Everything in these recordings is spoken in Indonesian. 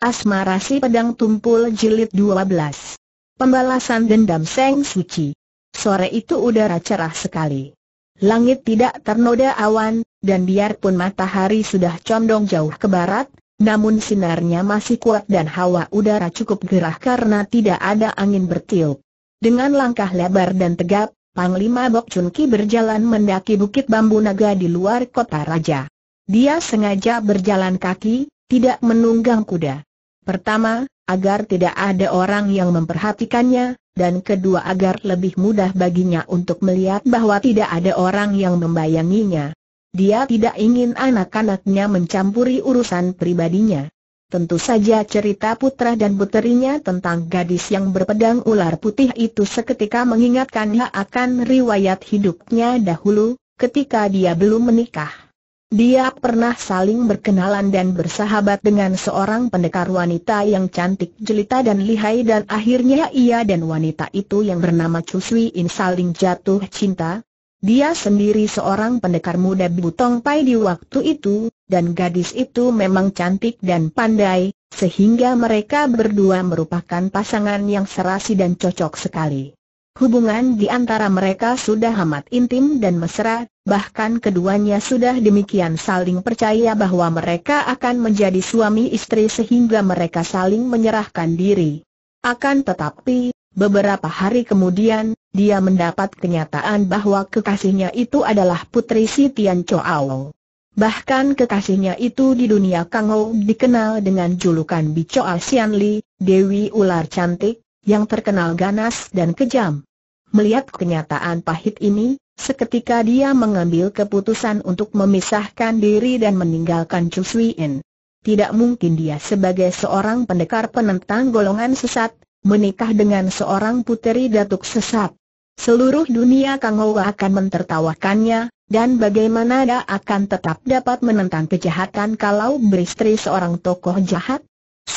Asmara Si Pedang Tumpul Jilid 12 Pembalasan Dendam Seng Suci Sore itu udara cerah sekali. Langit tidak ternoda awan, dan biarpun matahari sudah condong jauh ke barat, namun sinarnya masih kuat dan hawa udara cukup gerah karena tidak ada angin bertiup. Dengan langkah lebar dan tegap, Panglima Bok Chun Ki berjalan mendaki Bukit Bambu Naga di luar kota raja. Dia sengaja berjalan kaki, tidak menunggang kuda. Pertama, agar tidak ada orang yang memperhatikannya, dan kedua agar lebih mudah baginya untuk melihat bahwa tidak ada orang yang membayanginya. Dia tidak ingin anak-anaknya mencampuri urusan pribadinya. Tentu saja cerita putra dan puterinya tentang gadis yang berpedang ular putih itu seketika mengingatkannya akan riwayat hidupnya dahulu, ketika dia belum menikah. Dia pernah saling berkenalan dan bersahabat dengan seorang pendekar wanita yang cantik jelita dan lihai dan akhirnya ia dan wanita itu yang bernama Chusui In saling jatuh cinta. Dia sendiri seorang pendekar muda butong pai di waktu itu, dan gadis itu memang cantik dan pandai, sehingga mereka berdua merupakan pasangan yang serasi dan cocok sekali. Hubungan di antara mereka sudah amat intim dan mesra, bahkan keduanya sudah demikian saling percaya bahwa mereka akan menjadi suami istri sehingga mereka saling menyerahkan diri. Akan tetapi, beberapa hari kemudian, dia mendapat kenyataan bahwa kekasihnya itu adalah putri si Tian Bahkan kekasihnya itu di dunia Kangou dikenal dengan julukan Bicoa Xianli, Dewi Ular Cantik, yang terkenal ganas dan kejam. Melihat kenyataan pahit ini, seketika dia mengambil keputusan untuk memisahkan diri dan meninggalkan Chu In. Tidak mungkin dia sebagai seorang pendekar penentang golongan sesat, menikah dengan seorang puteri datuk sesat. Seluruh dunia Kang akan mentertawakannya, dan bagaimana dia akan tetap dapat menentang kejahatan kalau beristri seorang tokoh jahat?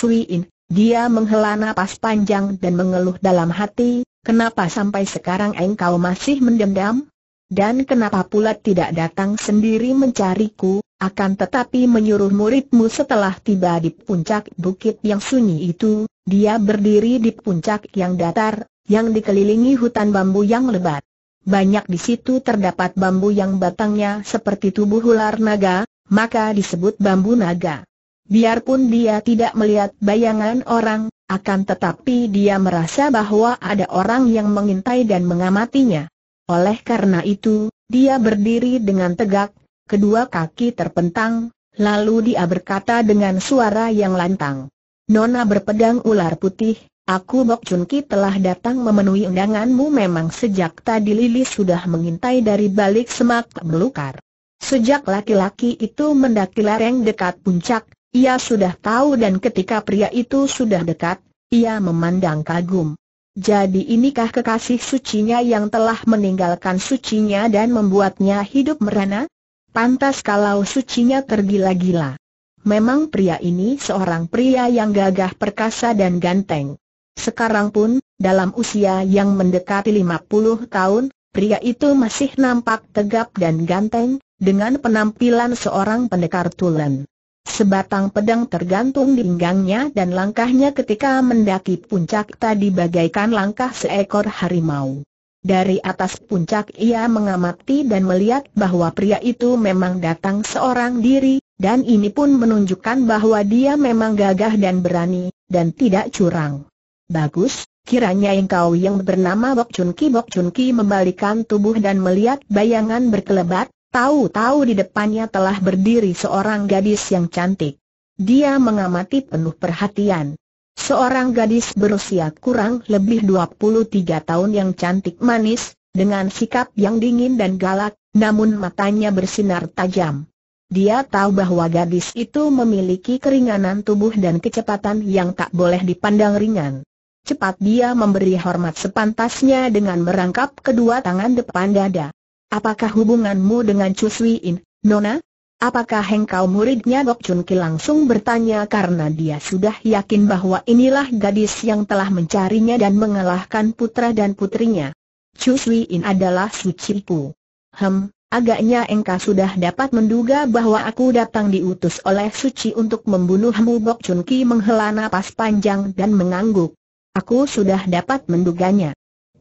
In dia menghela nafas panjang dan mengeluh dalam hati, kenapa sampai sekarang engkau masih mendendam? Dan kenapa pula tidak datang sendiri mencariku, akan tetapi menyuruh muridmu setelah tiba di puncak bukit yang sunyi itu, dia berdiri di puncak yang datar, yang dikelilingi hutan bambu yang lebat. Banyak di situ terdapat bambu yang batangnya seperti tubuh ular naga, maka disebut bambu naga. Biarpun dia tidak melihat bayangan orang, akan tetapi dia merasa bahwa ada orang yang mengintai dan mengamatinya. Oleh karena itu, dia berdiri dengan tegak, kedua kaki terpentang, lalu dia berkata dengan suara yang lantang. Nona berpedang ular putih, Aku Bok Chun Ki telah datang memenuhi undanganmu memang sejak tadi Lili sudah mengintai dari balik semak belukar. Sejak laki-laki itu mendaki lereng dekat puncak, ia sudah tahu dan ketika pria itu sudah dekat, ia memandang kagum. Jadi inikah kekasih sucinya yang telah meninggalkan sucinya dan membuatnya hidup merana? Pantas kalau sucinya tergila-gila. Memang pria ini seorang pria yang gagah perkasa dan ganteng. Sekarang pun, dalam usia yang mendekati 50 tahun, pria itu masih nampak tegap dan ganteng, dengan penampilan seorang pendekar tulen. Sebatang pedang tergantung di pinggangnya dan langkahnya ketika mendaki puncak tadi bagaikan langkah seekor harimau. Dari atas puncak ia mengamati dan melihat bahwa pria itu memang datang seorang diri, dan ini pun menunjukkan bahwa dia memang gagah dan berani, dan tidak curang. Bagus, kiranya engkau yang bernama Bok Chun Ki Bok Chun Ki membalikan tubuh dan melihat bayangan berkelebat, Tahu-tahu di depannya telah berdiri seorang gadis yang cantik. Dia mengamati penuh perhatian. Seorang gadis berusia kurang lebih 23 tahun yang cantik manis, dengan sikap yang dingin dan galak, namun matanya bersinar tajam. Dia tahu bahwa gadis itu memiliki keringanan tubuh dan kecepatan yang tak boleh dipandang ringan. Cepat dia memberi hormat sepantasnya dengan merangkap kedua tangan depan dada. Apakah hubunganmu dengan Chu In, Nona? Apakah engkau muridnya Bok Chun Ki langsung bertanya karena dia sudah yakin bahwa inilah gadis yang telah mencarinya dan mengalahkan putra dan putrinya. Chu In adalah Su Pu. Hem, agaknya engkau sudah dapat menduga bahwa aku datang diutus oleh Suci untuk membunuhmu Bok Chun Ki menghela napas panjang dan mengangguk. Aku sudah dapat menduganya.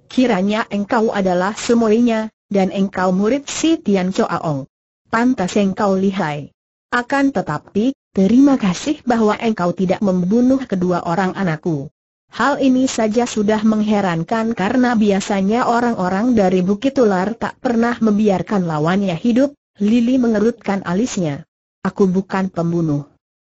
Kiranya engkau adalah semuanya, dan engkau murid si Tian Choaong. Pantas engkau lihai. Akan tetapi, terima kasih bahwa engkau tidak membunuh kedua orang anakku. Hal ini saja sudah mengherankan karena biasanya orang-orang dari Bukit Ular tak pernah membiarkan lawannya hidup, Lili mengerutkan alisnya. Aku bukan pembunuh.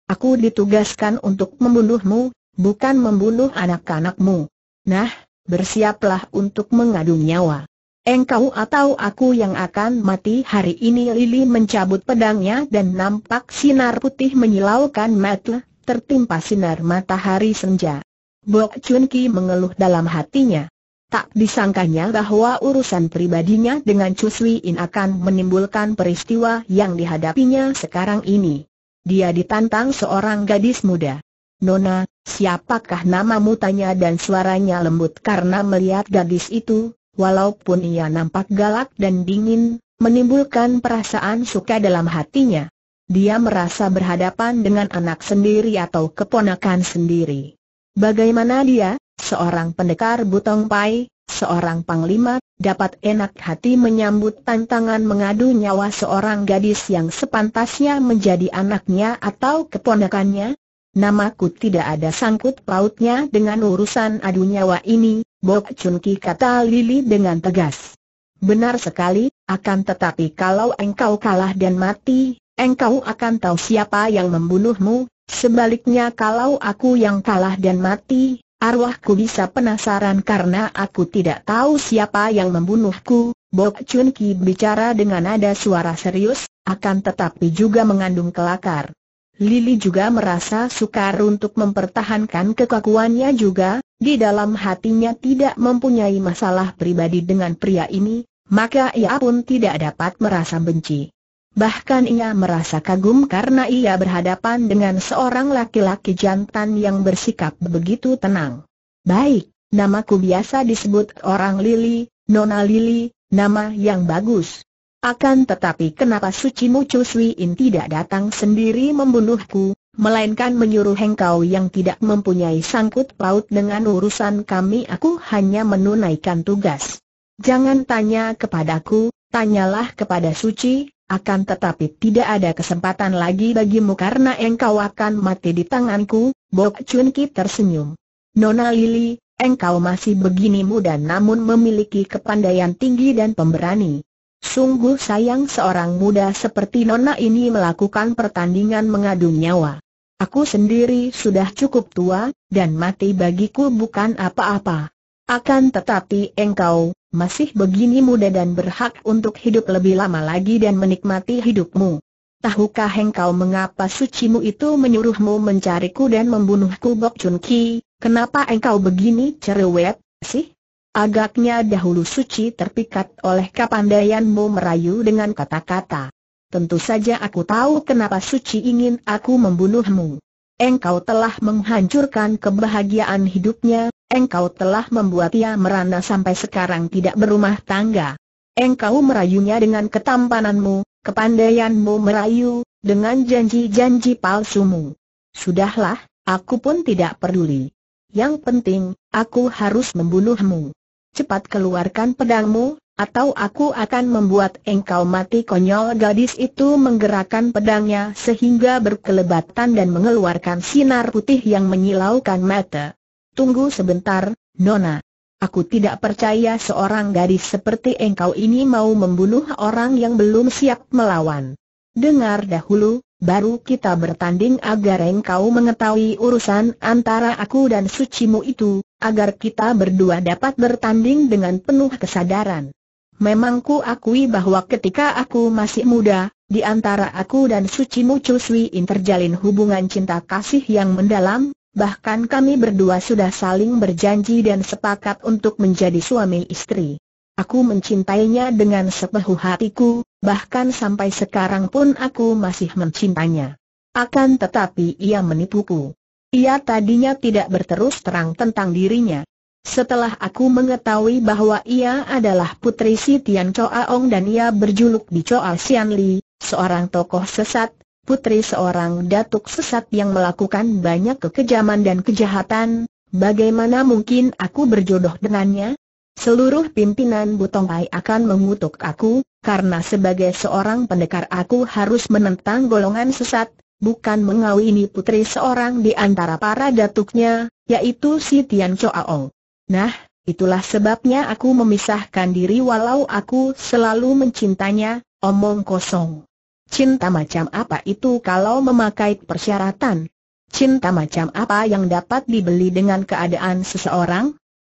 Aku ditugaskan untuk membunuhmu, bukan membunuh anak-anakmu. Nah, bersiaplah untuk mengadu nyawa. Engkau atau aku yang akan mati hari ini Lili mencabut pedangnya dan nampak sinar putih menyilaukan mata, tertimpa sinar matahari senja. Bok Chun Ki mengeluh dalam hatinya. Tak disangkanya bahwa urusan pribadinya dengan Cuswi In akan menimbulkan peristiwa yang dihadapinya sekarang ini. Dia ditantang seorang gadis muda. Nona, siapakah namamu tanya dan suaranya lembut karena melihat gadis itu, walaupun ia nampak galak dan dingin, menimbulkan perasaan suka dalam hatinya. Dia merasa berhadapan dengan anak sendiri atau keponakan sendiri. Bagaimana dia, seorang pendekar Butong Pai, seorang panglima, dapat enak hati menyambut tantangan mengadu nyawa seorang gadis yang sepantasnya menjadi anaknya atau keponakannya? Namaku tidak ada sangkut pautnya dengan urusan adu nyawa ini, Bok Chun Ki kata Lili dengan tegas. Benar sekali, akan tetapi kalau engkau kalah dan mati, engkau akan tahu siapa yang membunuhmu, sebaliknya kalau aku yang kalah dan mati, arwahku bisa penasaran karena aku tidak tahu siapa yang membunuhku. Bok Chun Ki bicara dengan nada suara serius, akan tetapi juga mengandung kelakar. Lili juga merasa sukar untuk mempertahankan kekakuannya juga, di dalam hatinya tidak mempunyai masalah pribadi dengan pria ini, maka ia pun tidak dapat merasa benci. Bahkan ia merasa kagum karena ia berhadapan dengan seorang laki-laki jantan yang bersikap begitu tenang. Baik, namaku biasa disebut orang Lili, Nona Lili, nama yang bagus. Akan tetapi kenapa Suci Mucu Sui tidak datang sendiri membunuhku, melainkan menyuruh engkau yang tidak mempunyai sangkut paut dengan urusan kami aku hanya menunaikan tugas. Jangan tanya kepadaku, tanyalah kepada Suci, akan tetapi tidak ada kesempatan lagi bagimu karena engkau akan mati di tanganku, Bok Chun Ki tersenyum. Nona Lili, engkau masih begini muda namun memiliki kepandaian tinggi dan pemberani. Sungguh sayang seorang muda seperti Nona ini melakukan pertandingan mengadu nyawa. Aku sendiri sudah cukup tua, dan mati bagiku bukan apa-apa. Akan tetapi engkau, masih begini muda dan berhak untuk hidup lebih lama lagi dan menikmati hidupmu. Tahukah engkau mengapa sucimu itu menyuruhmu mencariku dan membunuhku Bok Chun Ki? Kenapa engkau begini cerewet, sih? Agaknya dahulu suci terpikat oleh kepandaianmu merayu dengan kata-kata. Tentu saja aku tahu kenapa suci ingin aku membunuhmu. Engkau telah menghancurkan kebahagiaan hidupnya, engkau telah membuat ia merana sampai sekarang tidak berumah tangga. Engkau merayunya dengan ketampananmu, kepandaianmu merayu, dengan janji-janji palsumu. Sudahlah, aku pun tidak peduli. Yang penting, aku harus membunuhmu cepat keluarkan pedangmu, atau aku akan membuat engkau mati konyol gadis itu menggerakkan pedangnya sehingga berkelebatan dan mengeluarkan sinar putih yang menyilaukan mata. Tunggu sebentar, Nona. Aku tidak percaya seorang gadis seperti engkau ini mau membunuh orang yang belum siap melawan. Dengar dahulu, baru kita bertanding agar engkau mengetahui urusan antara aku dan sucimu itu, agar kita berdua dapat bertanding dengan penuh kesadaran. Memang ku akui bahwa ketika aku masih muda, di antara aku dan Suci Mucu in terjalin hubungan cinta kasih yang mendalam, bahkan kami berdua sudah saling berjanji dan sepakat untuk menjadi suami istri. Aku mencintainya dengan sepenuh hatiku, bahkan sampai sekarang pun aku masih mencintainya. Akan tetapi ia menipuku. Ia tadinya tidak berterus terang tentang dirinya. Setelah aku mengetahui bahwa ia adalah putri si Tian Choa Ong dan ia berjuluk di Choa Sian Li, seorang tokoh sesat, putri seorang datuk sesat yang melakukan banyak kekejaman dan kejahatan, bagaimana mungkin aku berjodoh dengannya? Seluruh pimpinan Butong Pai akan mengutuk aku, karena sebagai seorang pendekar aku harus menentang golongan sesat, bukan mengawini putri seorang di antara para datuknya, yaitu si Tian Ong. Nah, itulah sebabnya aku memisahkan diri walau aku selalu mencintanya, omong kosong. Cinta macam apa itu kalau memakai persyaratan? Cinta macam apa yang dapat dibeli dengan keadaan seseorang?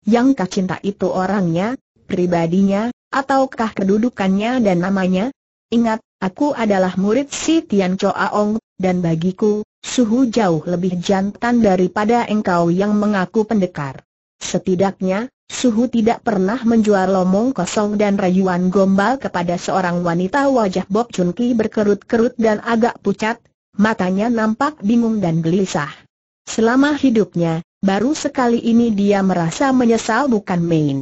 Yangkah cinta itu orangnya, pribadinya, ataukah kedudukannya dan namanya? Ingat, aku adalah murid si Tian Ong dan bagiku, suhu jauh lebih jantan daripada engkau yang mengaku pendekar. Setidaknya, suhu tidak pernah menjual lomong kosong dan rayuan gombal kepada seorang wanita wajah Bob Chun berkerut-kerut dan agak pucat, matanya nampak bingung dan gelisah. Selama hidupnya, baru sekali ini dia merasa menyesal bukan main.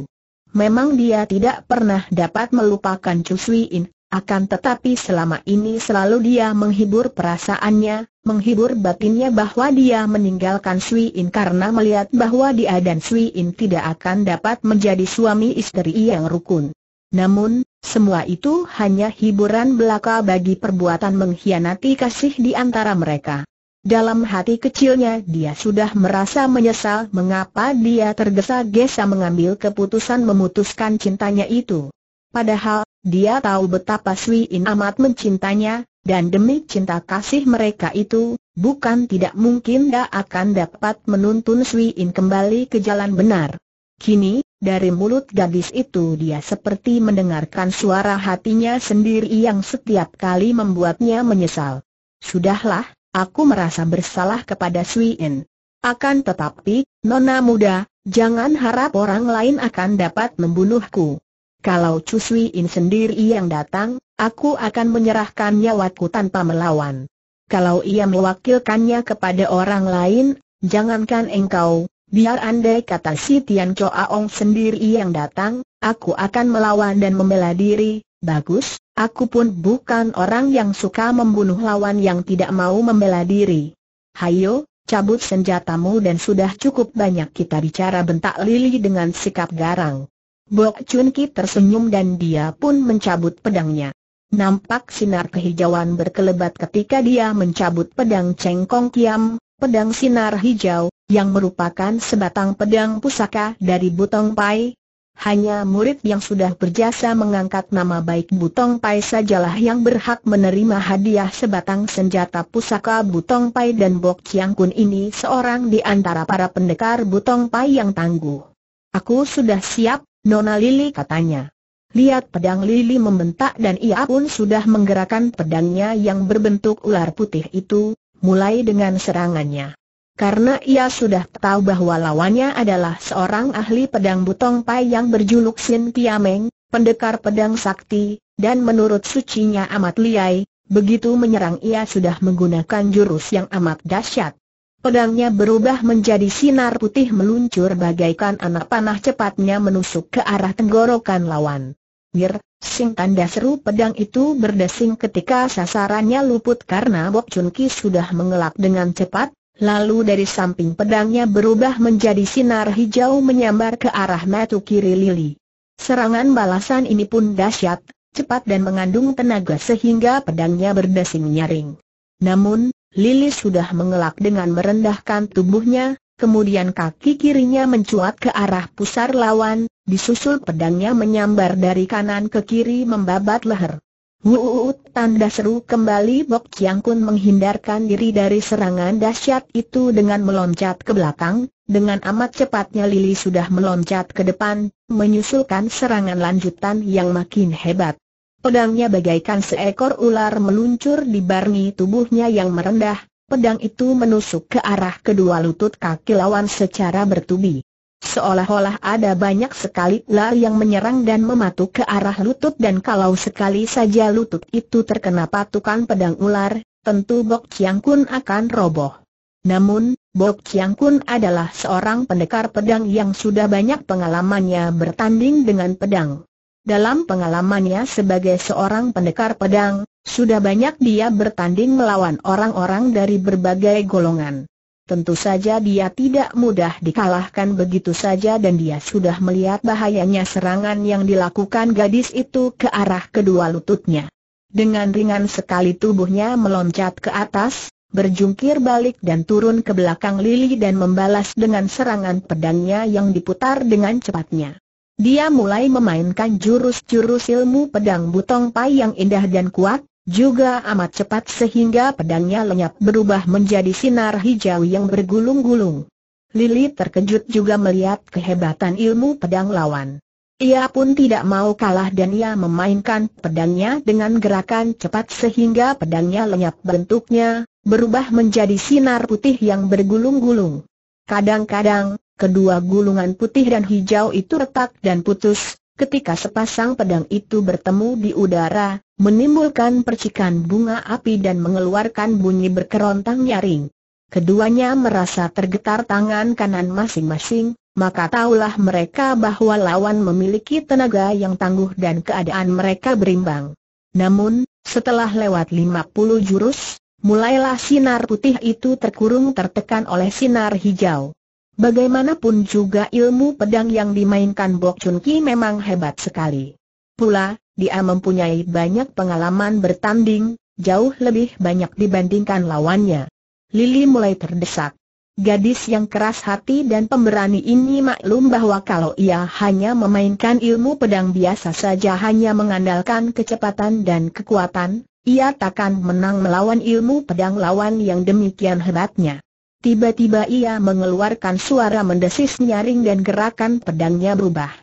Memang dia tidak pernah dapat melupakan Chu Sui In, akan tetapi selama ini selalu dia menghibur perasaannya, menghibur batinnya bahwa dia meninggalkan Sui In karena melihat bahwa dia dan Sui In tidak akan dapat menjadi suami istri yang rukun. Namun, semua itu hanya hiburan belaka bagi perbuatan mengkhianati kasih di antara mereka. Dalam hati kecilnya dia sudah merasa menyesal mengapa dia tergesa-gesa mengambil keputusan memutuskan cintanya itu. Padahal dia tahu betapa Sui In amat mencintanya, dan demi cinta kasih mereka itu, bukan tidak mungkin dia akan dapat menuntun Sui In kembali ke jalan benar. Kini, dari mulut gadis itu dia seperti mendengarkan suara hatinya sendiri yang setiap kali membuatnya menyesal. Sudahlah, aku merasa bersalah kepada Sui In. Akan tetapi, nona muda, jangan harap orang lain akan dapat membunuhku. Kalau Chu Sui In sendiri yang datang, aku akan menyerahkan nyawaku tanpa melawan. Kalau ia mewakilkannya kepada orang lain, jangankan engkau, biar andai kata si Tian Cho Aong sendiri yang datang, aku akan melawan dan membela diri, bagus, aku pun bukan orang yang suka membunuh lawan yang tidak mau membela diri. Hayo, cabut senjatamu dan sudah cukup banyak kita bicara bentak Lili dengan sikap garang. Bok Chun Ki tersenyum dan dia pun mencabut pedangnya. Nampak sinar kehijauan berkelebat ketika dia mencabut pedang Cheng Kong kiam, pedang sinar hijau, yang merupakan sebatang pedang pusaka dari Butong Pai. Hanya murid yang sudah berjasa mengangkat nama baik Butong Pai sajalah yang berhak menerima hadiah sebatang senjata pusaka Butong Pai dan Bok Chiang Kun ini seorang di antara para pendekar Butong Pai yang tangguh. Aku sudah siap, Nona Lili katanya. Lihat pedang Lili membentak dan ia pun sudah menggerakkan pedangnya yang berbentuk ular putih itu, mulai dengan serangannya. Karena ia sudah tahu bahwa lawannya adalah seorang ahli pedang Butong Pai yang berjuluk Sin Tiameng, pendekar pedang sakti, dan menurut sucinya amat liai, begitu menyerang ia sudah menggunakan jurus yang amat dahsyat. Pedangnya berubah menjadi sinar putih meluncur bagaikan anak panah cepatnya menusuk ke arah tenggorokan lawan. Mir, sing tanda seru pedang itu berdesing ketika sasarannya luput karena Bok Chun Ki sudah mengelak dengan cepat, lalu dari samping pedangnya berubah menjadi sinar hijau menyambar ke arah metu kiri Lili. Serangan balasan ini pun dahsyat, cepat dan mengandung tenaga sehingga pedangnya berdesing nyaring. Namun, Lili sudah mengelak dengan merendahkan tubuhnya, kemudian kaki kirinya mencuat ke arah pusar lawan, disusul pedangnya menyambar dari kanan ke kiri membabat leher. Wuut tanda seru kembali Bok Chiang Kun menghindarkan diri dari serangan dahsyat itu dengan meloncat ke belakang, dengan amat cepatnya Lili sudah meloncat ke depan, menyusulkan serangan lanjutan yang makin hebat. Pedangnya bagaikan seekor ular meluncur di barni tubuhnya yang merendah, pedang itu menusuk ke arah kedua lutut kaki lawan secara bertubi. Seolah-olah ada banyak sekali ular yang menyerang dan mematuk ke arah lutut dan kalau sekali saja lutut itu terkena patukan pedang ular, tentu Bok Chiang Kun akan roboh. Namun, Bok Chiang Kun adalah seorang pendekar pedang yang sudah banyak pengalamannya bertanding dengan pedang. Dalam pengalamannya sebagai seorang pendekar pedang, sudah banyak dia bertanding melawan orang-orang dari berbagai golongan. Tentu saja dia tidak mudah dikalahkan begitu saja dan dia sudah melihat bahayanya serangan yang dilakukan gadis itu ke arah kedua lututnya. Dengan ringan sekali tubuhnya meloncat ke atas, berjungkir balik dan turun ke belakang Lily dan membalas dengan serangan pedangnya yang diputar dengan cepatnya. Dia mulai memainkan jurus-jurus ilmu pedang butong pai yang indah dan kuat, juga amat cepat sehingga pedangnya lenyap berubah menjadi sinar hijau yang bergulung-gulung. Lili terkejut juga melihat kehebatan ilmu pedang lawan. Ia pun tidak mau kalah dan ia memainkan pedangnya dengan gerakan cepat sehingga pedangnya lenyap bentuknya, berubah menjadi sinar putih yang bergulung-gulung. Kadang-kadang, kedua gulungan putih dan hijau itu retak dan putus, ketika sepasang pedang itu bertemu di udara, menimbulkan percikan bunga api dan mengeluarkan bunyi berkerontang nyaring. Keduanya merasa tergetar tangan kanan masing-masing, maka taulah mereka bahwa lawan memiliki tenaga yang tangguh dan keadaan mereka berimbang. Namun, setelah lewat lima puluh jurus, mulailah sinar putih itu terkurung tertekan oleh sinar hijau. Bagaimanapun juga ilmu pedang yang dimainkan Bok Chun Ki memang hebat sekali. Pula, dia mempunyai banyak pengalaman bertanding, jauh lebih banyak dibandingkan lawannya. Lili mulai terdesak. Gadis yang keras hati dan pemberani ini maklum bahwa kalau ia hanya memainkan ilmu pedang biasa saja hanya mengandalkan kecepatan dan kekuatan, ia takkan menang melawan ilmu pedang lawan yang demikian hebatnya. Tiba-tiba ia mengeluarkan suara mendesis nyaring dan gerakan pedangnya berubah.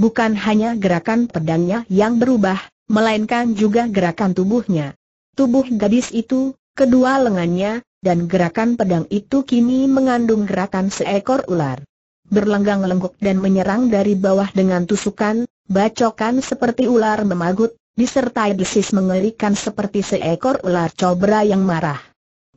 Bukan hanya gerakan pedangnya yang berubah, melainkan juga gerakan tubuhnya. Tubuh gadis itu, kedua lengannya, dan gerakan pedang itu kini mengandung gerakan seekor ular. Berlenggang lengkuk dan menyerang dari bawah dengan tusukan, bacokan seperti ular memagut, disertai desis mengerikan seperti seekor ular cobra yang marah.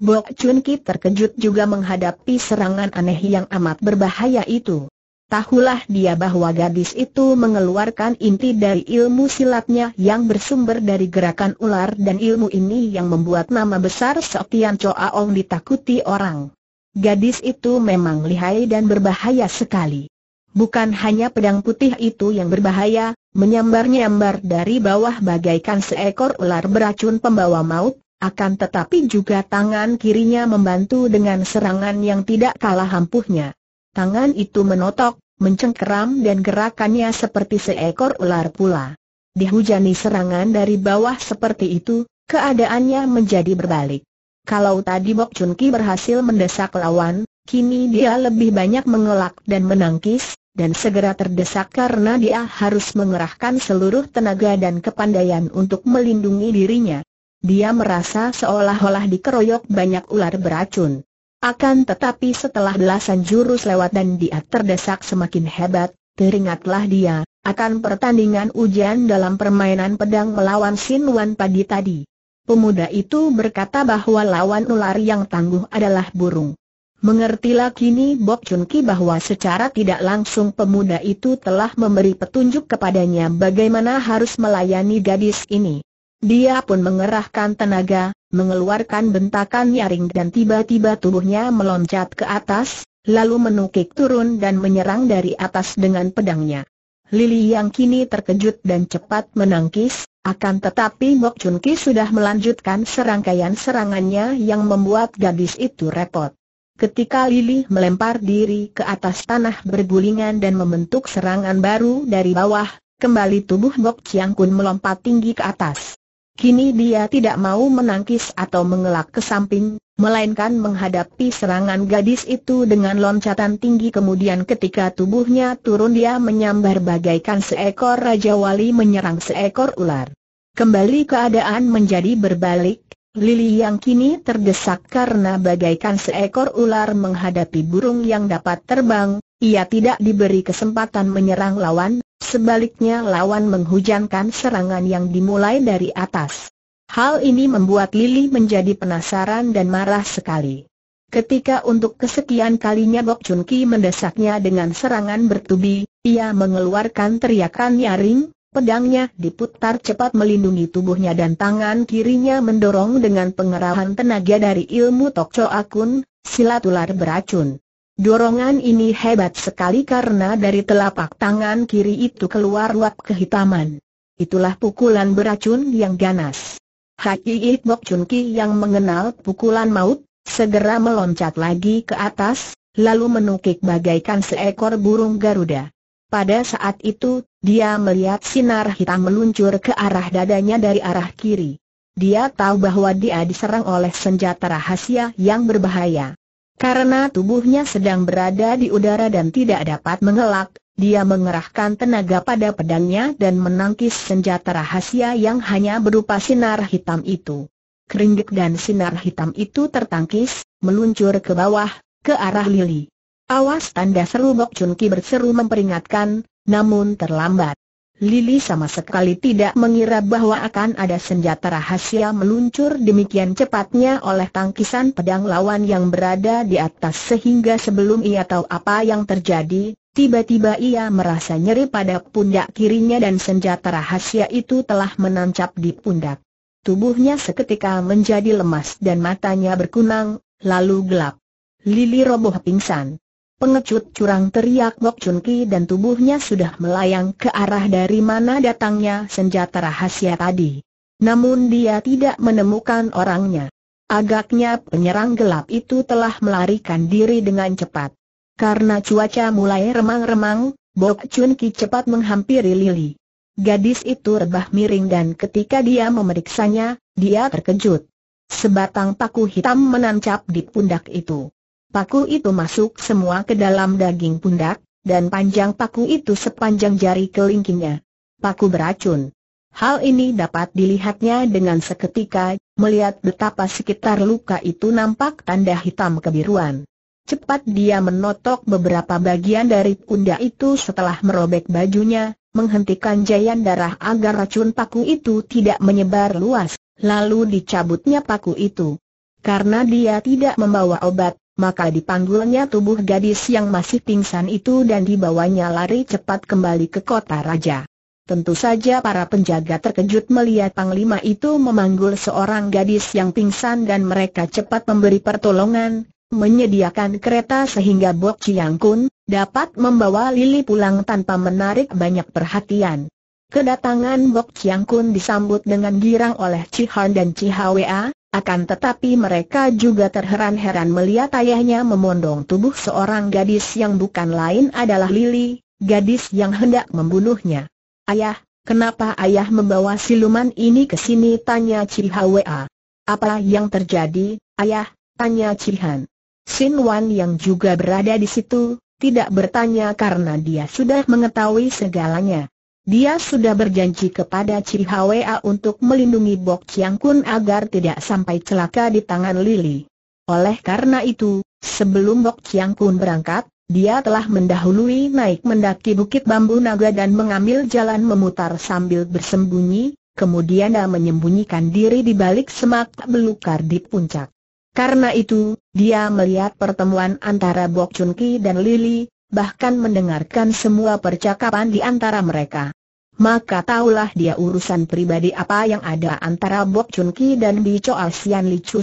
Bok Chun Ki terkejut juga menghadapi serangan aneh yang amat berbahaya itu. Tahulah dia bahwa gadis itu mengeluarkan inti dari ilmu silatnya yang bersumber dari gerakan ular dan ilmu ini yang membuat nama besar Sok Tian Choa Ong ditakuti orang. Gadis itu memang lihai dan berbahaya sekali. Bukan hanya pedang putih itu yang berbahaya, menyambar-nyambar dari bawah bagaikan seekor ular beracun pembawa maut, akan tetapi juga tangan kirinya membantu dengan serangan yang tidak kalah ampuhnya. Tangan itu menotok, mencengkeram dan gerakannya seperti seekor ular pula. Dihujani serangan dari bawah seperti itu, keadaannya menjadi berbalik. Kalau tadi Bok Chun Ki berhasil mendesak lawan, kini dia lebih banyak mengelak dan menangkis, dan segera terdesak karena dia harus mengerahkan seluruh tenaga dan kepandaian untuk melindungi dirinya. Dia merasa seolah-olah dikeroyok banyak ular beracun. Akan tetapi setelah belasan jurus lewat dan dia terdesak semakin hebat, teringatlah dia, akan pertandingan ujian dalam permainan pedang melawan Sinuan Padi tadi. Pemuda itu berkata bahwa lawan ular yang tangguh adalah burung. Mengertilah kini Bok Chun Ki bahwa secara tidak langsung pemuda itu telah memberi petunjuk kepadanya bagaimana harus melayani gadis ini. Dia pun mengerahkan tenaga, mengeluarkan bentakan nyaring dan tiba-tiba tubuhnya meloncat ke atas, lalu menukik turun dan menyerang dari atas dengan pedangnya. Lili yang kini terkejut dan cepat menangkis, akan tetapi Mok Chun Ki sudah melanjutkan serangkaian serangannya yang membuat gadis itu repot. Ketika Lili melempar diri ke atas tanah bergulingan dan membentuk serangan baru dari bawah, Kembali tubuh Mok Chiang Kun melompat tinggi ke atas. Kini dia tidak mau menangkis atau mengelak ke samping, melainkan menghadapi serangan gadis itu dengan loncatan tinggi kemudian ketika tubuhnya turun dia menyambar bagaikan seekor Raja Wali menyerang seekor ular. Kembali keadaan menjadi berbalik, Lili yang kini terdesak karena bagaikan seekor ular menghadapi burung yang dapat terbang, ia tidak diberi kesempatan menyerang lawan, Sebaliknya lawan menghujankan serangan yang dimulai dari atas. Hal ini membuat Lili menjadi penasaran dan marah sekali. Ketika untuk kesekian kalinya Bok Chun Ki mendesaknya dengan serangan bertubi, ia mengeluarkan teriakan nyaring, pedangnya diputar cepat melindungi tubuhnya dan tangan kirinya mendorong dengan pengerahan tenaga dari ilmu Cho Akun, silat ular beracun. Dorongan ini hebat sekali karena dari telapak tangan kiri itu keluar luap kehitaman. Itulah pukulan beracun yang ganas. Haki Bok Chun Ki yang mengenal pukulan maut, segera meloncat lagi ke atas, lalu menukik bagaikan seekor burung Garuda. Pada saat itu, dia melihat sinar hitam meluncur ke arah dadanya dari arah kiri. Dia tahu bahwa dia diserang oleh senjata rahasia yang berbahaya. Karena tubuhnya sedang berada di udara dan tidak dapat mengelak, dia mengerahkan tenaga pada pedangnya dan menangkis senjata rahasia yang hanya berupa sinar hitam itu. Keringgik dan sinar hitam itu tertangkis, meluncur ke bawah, ke arah Lili. Awas tanda seru Bok Chun Ki berseru memperingatkan, namun terlambat. Lili sama sekali tidak mengira bahwa akan ada senjata rahasia meluncur demikian cepatnya oleh tangkisan pedang lawan yang berada di atas sehingga sebelum ia tahu apa yang terjadi, tiba-tiba ia merasa nyeri pada pundak kirinya dan senjata rahasia itu telah menancap di pundak. Tubuhnya seketika menjadi lemas dan matanya berkunang, lalu gelap. Lili roboh pingsan. Pengecut curang teriak Ngok Chun Ki dan tubuhnya sudah melayang ke arah dari mana datangnya senjata rahasia tadi. Namun dia tidak menemukan orangnya. Agaknya penyerang gelap itu telah melarikan diri dengan cepat. Karena cuaca mulai remang-remang, Bok Chun Ki cepat menghampiri Lili. Gadis itu rebah miring dan ketika dia memeriksanya, dia terkejut. Sebatang paku hitam menancap di pundak itu. Paku itu masuk semua ke dalam daging pundak, dan panjang paku itu sepanjang jari kelingkingnya. Paku beracun. Hal ini dapat dilihatnya dengan seketika, melihat betapa sekitar luka itu nampak tanda hitam kebiruan. Cepat dia menotok beberapa bagian dari pundak itu setelah merobek bajunya, menghentikan jayan darah agar racun paku itu tidak menyebar luas, lalu dicabutnya paku itu. Karena dia tidak membawa obat, maka dipanggulnya tubuh gadis yang masih pingsan itu dan dibawanya lari cepat kembali ke kota raja. Tentu saja para penjaga terkejut melihat Panglima itu memanggul seorang gadis yang pingsan dan mereka cepat memberi pertolongan, menyediakan kereta sehingga Bok Chiang Kun dapat membawa Lili pulang tanpa menarik banyak perhatian. Kedatangan Bok Chiang Kun disambut dengan girang oleh Han dan Hwa, akan tetapi mereka juga terheran-heran melihat ayahnya memondong tubuh seorang gadis yang bukan lain adalah Lili, gadis yang hendak membunuhnya. Ayah, kenapa ayah membawa siluman ini ke sini? Tanya Cihwa. Apa yang terjadi, ayah? Tanya Cihan. Sin Wan yang juga berada di situ, tidak bertanya karena dia sudah mengetahui segalanya. Dia sudah berjanji kepada Ciri Hwa untuk melindungi Bok Chiang Kun agar tidak sampai celaka di tangan Lily. Oleh karena itu, sebelum Bok Chiang Kun berangkat, dia telah mendahului naik mendaki Bukit Bambu Naga dan mengambil jalan memutar sambil bersembunyi, kemudian dia menyembunyikan diri di balik semak belukar di puncak. Karena itu, dia melihat pertemuan antara Bok Chun Ki dan Lily bahkan mendengarkan semua percakapan di antara mereka. Maka taulah dia urusan pribadi apa yang ada antara Bok Chun Ki dan Bi Choa Sian Li Chu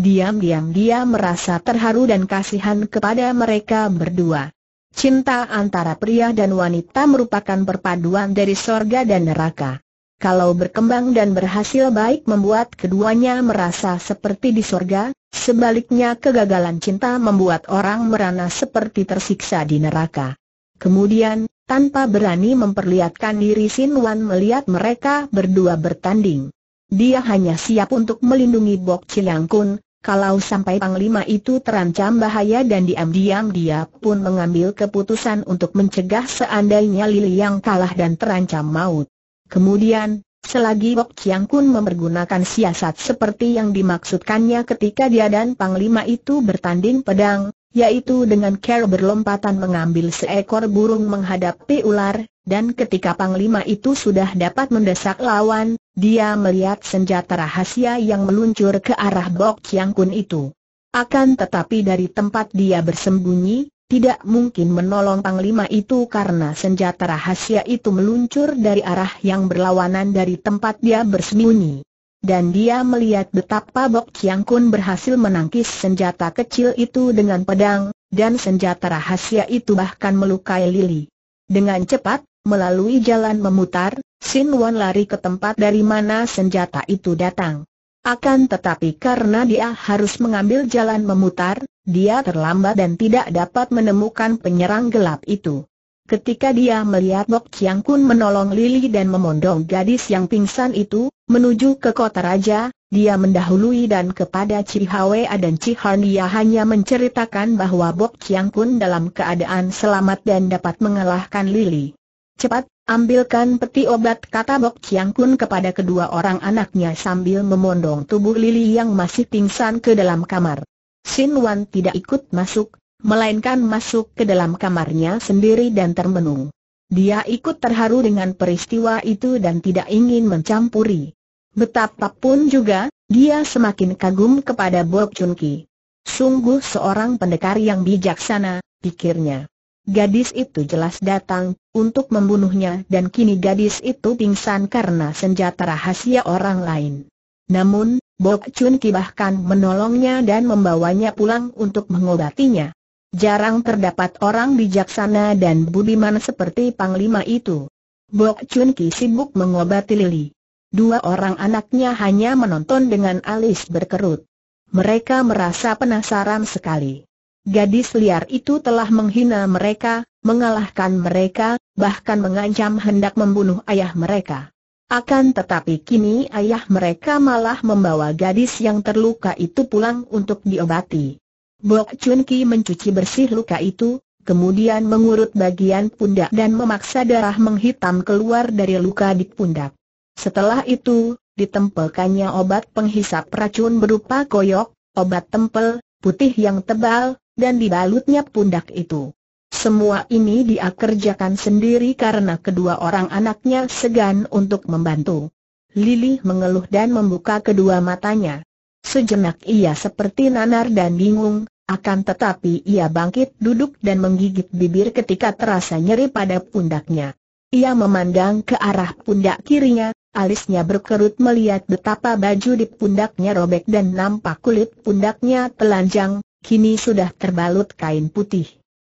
Diam-diam dia merasa terharu dan kasihan kepada mereka berdua. Cinta antara pria dan wanita merupakan perpaduan dari sorga dan neraka. Kalau berkembang dan berhasil baik membuat keduanya merasa seperti di sorga, Sebaliknya kegagalan cinta membuat orang merana seperti tersiksa di neraka. Kemudian, tanpa berani memperlihatkan diri Sin Wan melihat mereka berdua bertanding. Dia hanya siap untuk melindungi Bok Chiang Kun, kalau sampai Panglima itu terancam bahaya dan diam-diam dia pun mengambil keputusan untuk mencegah seandainya Lili yang kalah dan terancam maut. Kemudian, Selagi Bok Chiang Kun mempergunakan siasat seperti yang dimaksudkannya ketika dia dan Panglima itu bertanding pedang, yaitu dengan Care berlompatan mengambil seekor burung menghadapi ular, dan ketika Panglima itu sudah dapat mendesak lawan, dia melihat senjata rahasia yang meluncur ke arah Bok Chiang Kun itu. Akan tetapi dari tempat dia bersembunyi, tidak mungkin menolong Panglima itu karena senjata rahasia itu meluncur dari arah yang berlawanan dari tempat dia bersembunyi. Dan dia melihat betapa Bok Chiang Kun berhasil menangkis senjata kecil itu dengan pedang, dan senjata rahasia itu bahkan melukai Lili. Dengan cepat, melalui jalan memutar, Sin Wan lari ke tempat dari mana senjata itu datang. Akan tetapi karena dia harus mengambil jalan memutar, dia terlambat dan tidak dapat menemukan penyerang gelap itu. Ketika dia melihat Bok Chiang Kun menolong Lili dan memondong gadis yang pingsan itu, menuju ke kota raja, dia mendahului dan kepada Cihawea dan Ciharnia hanya menceritakan bahwa Bok Chiang Kun dalam keadaan selamat dan dapat mengalahkan Lili. Cepat, Ambilkan peti obat kata Bok Chiang Kun kepada kedua orang anaknya sambil memondong tubuh Lili yang masih pingsan ke dalam kamar. Sin Wan tidak ikut masuk, melainkan masuk ke dalam kamarnya sendiri dan termenung. Dia ikut terharu dengan peristiwa itu dan tidak ingin mencampuri. Betapapun juga, dia semakin kagum kepada Bok Chun Ki. Sungguh seorang pendekar yang bijaksana, pikirnya. Gadis itu jelas datang, untuk membunuhnya dan kini gadis itu pingsan karena senjata rahasia orang lain. Namun, Bok Chun Ki bahkan menolongnya dan membawanya pulang untuk mengobatinya. Jarang terdapat orang bijaksana dan budiman seperti Panglima itu. Bok Chun Ki sibuk mengobati Lili. Dua orang anaknya hanya menonton dengan alis berkerut. Mereka merasa penasaran sekali. Gadis liar itu telah menghina mereka, mengalahkan mereka, bahkan mengancam hendak membunuh ayah mereka. Akan tetapi kini ayah mereka malah membawa gadis yang terluka itu pulang untuk diobati. Bok Chun Ki mencuci bersih luka itu, kemudian mengurut bagian pundak dan memaksa darah menghitam keluar dari luka di pundak. Setelah itu, ditempelkannya obat penghisap racun berupa koyok, obat tempel, putih yang tebal, dan dibalutnya pundak itu. Semua ini dia kerjakan sendiri karena kedua orang anaknya segan untuk membantu. Lili mengeluh dan membuka kedua matanya. Sejenak ia seperti nanar dan bingung, akan tetapi ia bangkit duduk dan menggigit bibir ketika terasa nyeri pada pundaknya. Ia memandang ke arah pundak kirinya, alisnya berkerut melihat betapa baju di pundaknya robek dan nampak kulit pundaknya telanjang, kini sudah terbalut kain putih.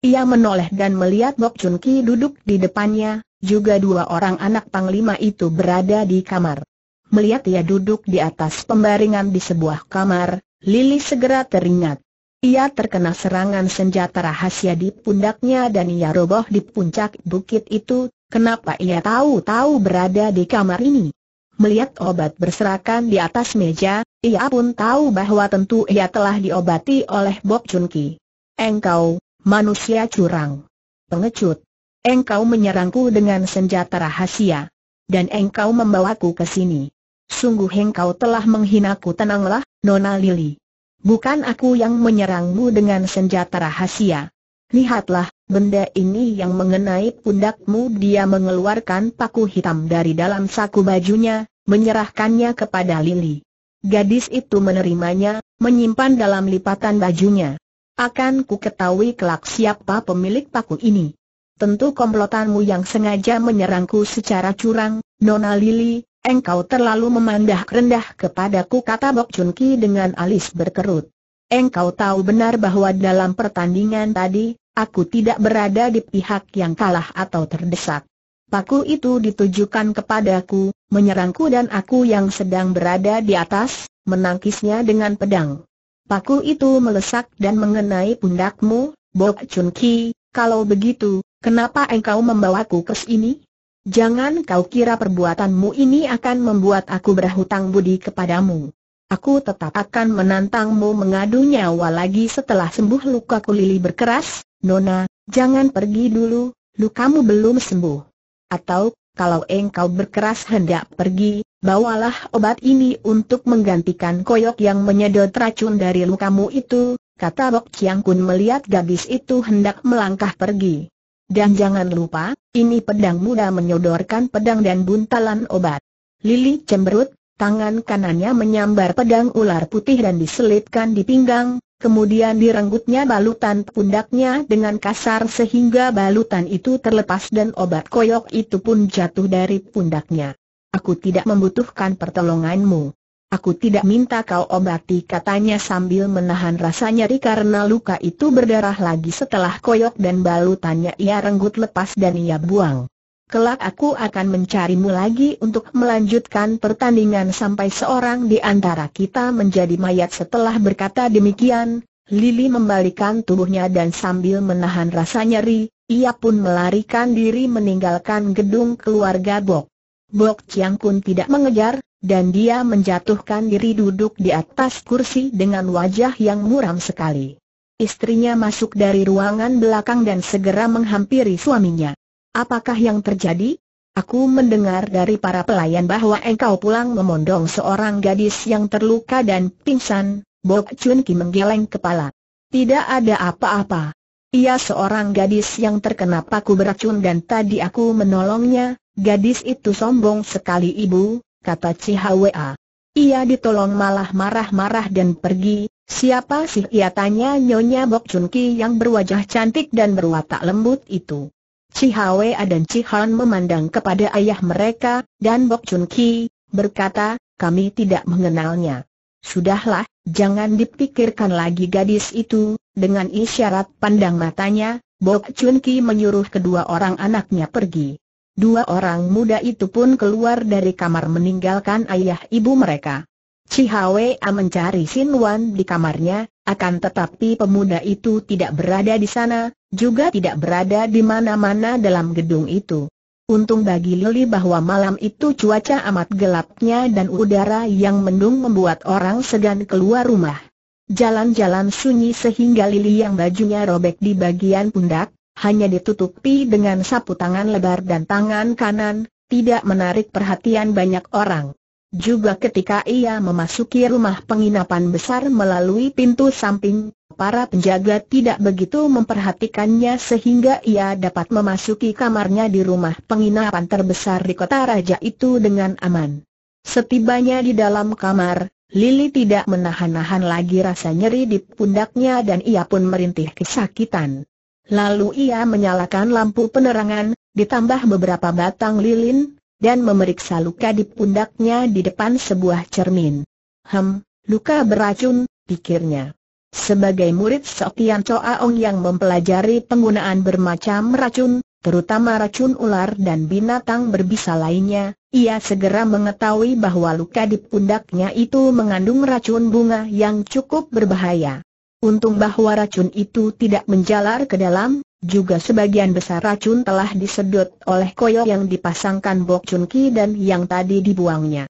Ia menoleh dan melihat Bok Chun Ki duduk di depannya, juga dua orang anak panglima itu berada di kamar. Melihat ia duduk di atas pembaringan di sebuah kamar, Lili segera teringat. Ia terkena serangan senjata rahasia di pundaknya dan ia roboh di puncak bukit itu, kenapa ia tahu-tahu berada di kamar ini? Melihat obat berserakan di atas meja, ia pun tahu bahwa tentu ia telah diobati oleh Bok Junki. Engkau, manusia curang. Pengecut. Engkau menyerangku dengan senjata rahasia. Dan engkau membawaku ke sini. Sungguh engkau telah menghinaku tenanglah, Nona Lili. Bukan aku yang menyerangmu dengan senjata rahasia. Lihatlah, benda ini yang mengenai pundakmu dia mengeluarkan paku hitam dari dalam saku bajunya, menyerahkannya kepada Lili. Gadis itu menerimanya, menyimpan dalam lipatan bajunya. Akan ku ketahui kelak siapa pemilik paku ini. Tentu komplotanmu yang sengaja menyerangku secara curang, Nona Lili, engkau terlalu memandah rendah kepadaku kata Bok Chun Ki dengan alis berkerut. Engkau tahu benar bahwa dalam pertandingan tadi, aku tidak berada di pihak yang kalah atau terdesak. Paku itu ditujukan kepadaku, menyerangku dan aku yang sedang berada di atas, menangkisnya dengan pedang. Paku itu melesak dan mengenai pundakmu, Bok Chun Ki, kalau begitu, kenapa engkau membawaku ke sini? Jangan kau kira perbuatanmu ini akan membuat aku berhutang budi kepadamu. Aku tetap akan menantangmu mengadu nyawa lagi setelah sembuh lukaku Lili berkeras, Nona, jangan pergi dulu, lukamu belum sembuh. Atau, kalau engkau berkeras hendak pergi, bawalah obat ini untuk menggantikan koyok yang menyedot racun dari lukamu itu, kata Bok Chiang Kun melihat gadis itu hendak melangkah pergi. Dan jangan lupa, ini pedang muda menyodorkan pedang dan buntalan obat. Lili cemberut, tangan kanannya menyambar pedang ular putih dan diselipkan di pinggang, kemudian direnggutnya balutan pundaknya dengan kasar sehingga balutan itu terlepas dan obat koyok itu pun jatuh dari pundaknya. Aku tidak membutuhkan pertolonganmu. Aku tidak minta kau obati katanya sambil menahan rasa nyeri karena luka itu berdarah lagi setelah koyok dan balutannya ia renggut lepas dan ia buang. Kelak aku akan mencarimu lagi untuk melanjutkan pertandingan sampai seorang di antara kita menjadi mayat setelah berkata demikian. Lili membalikan tubuhnya dan sambil menahan rasa nyeri, ia pun melarikan diri meninggalkan gedung keluarga Bok. Bok Chiang Kun tidak mengejar, dan dia menjatuhkan diri duduk di atas kursi dengan wajah yang muram sekali. Istrinya masuk dari ruangan belakang dan segera menghampiri suaminya. Apakah yang terjadi? Aku mendengar dari para pelayan bahwa engkau pulang memondong seorang gadis yang terluka dan pingsan, Bok Chun Ki menggeleng kepala. Tidak ada apa-apa. Ia seorang gadis yang terkena paku beracun dan tadi aku menolongnya, gadis itu sombong sekali ibu, kata Cihwa. Ia ditolong malah marah-marah dan pergi, siapa sih ia tanya Nyonya Bok Chun Ki yang berwajah cantik dan berwatak lembut itu. Chihwe dan Cihan memandang kepada ayah mereka, dan Bok Chun Ki, berkata, kami tidak mengenalnya. Sudahlah, jangan dipikirkan lagi gadis itu, dengan isyarat pandang matanya, Bok Chun Ki menyuruh kedua orang anaknya pergi. Dua orang muda itu pun keluar dari kamar meninggalkan ayah ibu mereka. Chihwea mencari Sin Wan di kamarnya, akan tetapi pemuda itu tidak berada di sana, juga tidak berada di mana-mana dalam gedung itu. Untung bagi Lili bahwa malam itu cuaca amat gelapnya dan udara yang mendung membuat orang segan keluar rumah. Jalan-jalan sunyi sehingga Lili yang bajunya robek di bagian pundak, hanya ditutupi dengan sapu tangan lebar dan tangan kanan, tidak menarik perhatian banyak orang. Juga ketika ia memasuki rumah penginapan besar melalui pintu samping, para penjaga tidak begitu memperhatikannya sehingga ia dapat memasuki kamarnya di rumah penginapan terbesar di kota raja itu dengan aman. Setibanya di dalam kamar, Lili tidak menahan-nahan lagi rasa nyeri di pundaknya dan ia pun merintih kesakitan. Lalu ia menyalakan lampu penerangan, ditambah beberapa batang lilin, dan memeriksa luka di pundaknya di depan sebuah cermin. Hem, luka beracun, pikirnya. Sebagai murid Sotian Choaong yang mempelajari penggunaan bermacam racun, terutama racun ular dan binatang berbisa lainnya, ia segera mengetahui bahwa luka di pundaknya itu mengandung racun bunga yang cukup berbahaya. Untung bahwa racun itu tidak menjalar ke dalam, juga sebagian besar racun telah disedot oleh koyo yang dipasangkan Bok Chun Ki dan yang tadi dibuangnya.